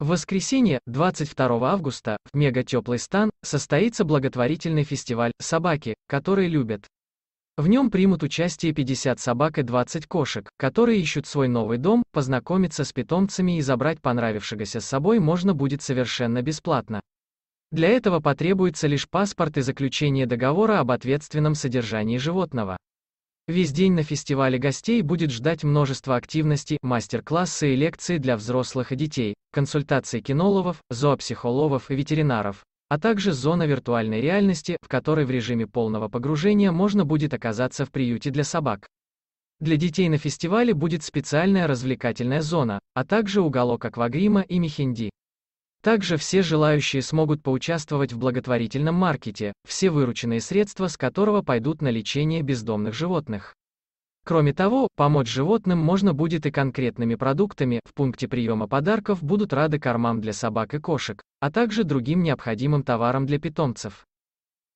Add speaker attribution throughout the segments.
Speaker 1: В воскресенье, 22 августа, в мега-теплый стан состоится благотворительный фестиваль «Собаки, которые любят». В нем примут участие 50 собак и 20 кошек, которые ищут свой новый дом, познакомиться с питомцами и забрать понравившегося с собой можно будет совершенно бесплатно. Для этого потребуется лишь паспорт и заключение договора об ответственном содержании животного. Весь день на фестивале гостей будет ждать множество активностей, мастер-классы и лекции для взрослых и детей, консультации кинологов, зоопсихологов и ветеринаров, а также зона виртуальной реальности, в которой в режиме полного погружения можно будет оказаться в приюте для собак. Для детей на фестивале будет специальная развлекательная зона, а также уголок аквагрима и мехенди. Также все желающие смогут поучаствовать в благотворительном маркете, все вырученные средства с которого пойдут на лечение бездомных животных. Кроме того, помочь животным можно будет и конкретными продуктами, в пункте приема подарков будут рады кормам для собак и кошек, а также другим необходимым товарам для питомцев.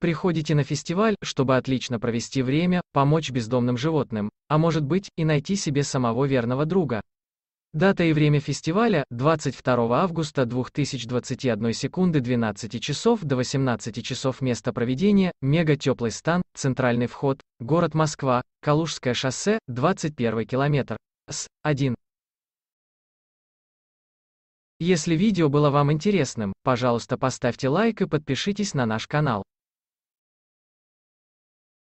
Speaker 1: Приходите на фестиваль, чтобы отлично провести время, помочь бездомным животным, а может быть, и найти себе самого верного друга. Дата и время фестиваля – 22 августа 2021 секунды 12 часов до 18 часов место проведения – Мега Теплый Стан, Центральный вход, город Москва, Калужское шоссе, 21 километр, С-1. Если видео было вам интересным, пожалуйста поставьте лайк и подпишитесь на наш канал.